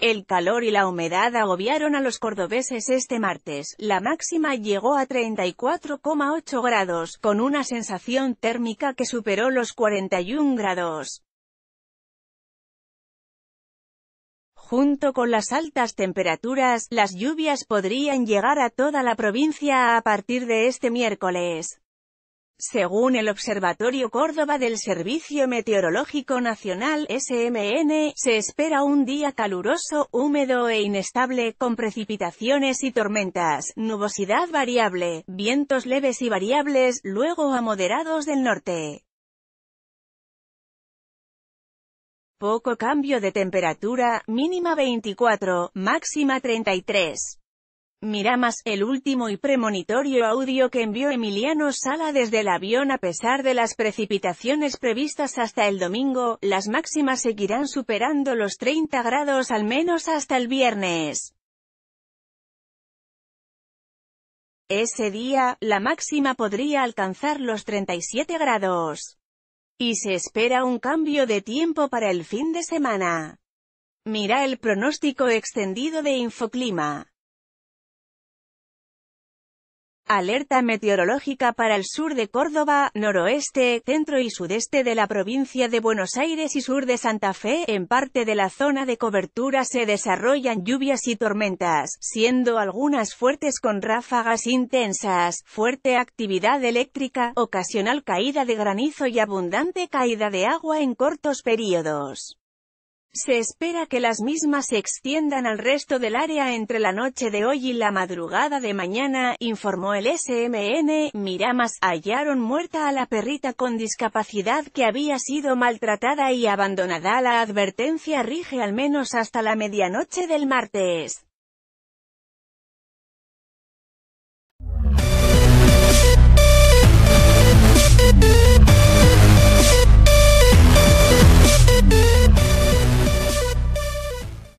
El calor y la humedad agobiaron a los cordobeses este martes. La máxima llegó a 34,8 grados, con una sensación térmica que superó los 41 grados. Junto con las altas temperaturas, las lluvias podrían llegar a toda la provincia a partir de este miércoles. Según el Observatorio Córdoba del Servicio Meteorológico Nacional, SMN, se espera un día caluroso, húmedo e inestable, con precipitaciones y tormentas, nubosidad variable, vientos leves y variables, luego a moderados del norte. Poco cambio de temperatura, mínima 24, máxima 33. Mira más, el último y premonitorio audio que envió Emiliano Sala desde el avión a pesar de las precipitaciones previstas hasta el domingo, las máximas seguirán superando los 30 grados al menos hasta el viernes. Ese día, la máxima podría alcanzar los 37 grados. Y se espera un cambio de tiempo para el fin de semana. Mira el pronóstico extendido de Infoclima. Alerta meteorológica para el sur de Córdoba, noroeste, centro y sudeste de la provincia de Buenos Aires y sur de Santa Fe. En parte de la zona de cobertura se desarrollan lluvias y tormentas, siendo algunas fuertes con ráfagas intensas, fuerte actividad eléctrica, ocasional caída de granizo y abundante caída de agua en cortos periodos. Se espera que las mismas se extiendan al resto del área entre la noche de hoy y la madrugada de mañana, informó el SMN. Miramas hallaron muerta a la perrita con discapacidad que había sido maltratada y abandonada. La advertencia rige al menos hasta la medianoche del martes.